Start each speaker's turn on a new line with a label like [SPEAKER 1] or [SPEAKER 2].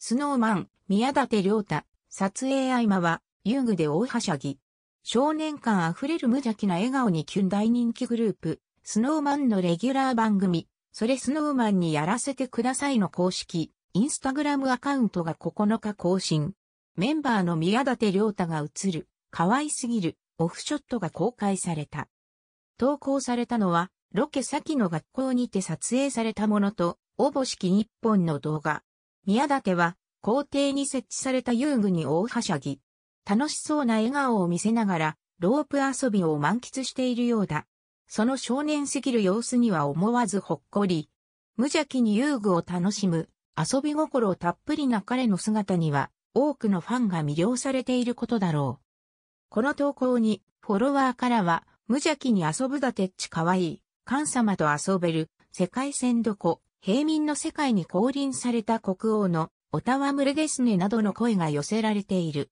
[SPEAKER 1] スノーマン、宮舘良太、撮影合間は、遊具で大はしゃぎ。少年感あふれる無邪気な笑顔にキュン大人気グループ、スノーマンのレギュラー番組、それスノーマンにやらせてくださいの公式、インスタグラムアカウントが9日更新。メンバーの宮舘良太が映る、可愛すぎる、オフショットが公開された。投稿されたのは、ロケ先の学校にて撮影されたものと、応募式き日本の動画。宮舘は、校庭に設置された遊具に大はしゃぎ。楽しそうな笑顔を見せながら、ロープ遊びを満喫しているようだ。その少年すぎる様子には思わずほっこり。無邪気に遊具を楽しむ、遊び心たっぷりな彼の姿には、多くのファンが魅了されていることだろう。この投稿に、フォロワーからは、無邪気に遊ぶだてっちかわいい、神様と遊べる、世界線どこ、平民の世界に降臨された国王のおたわむれですねなどの声が寄せられている。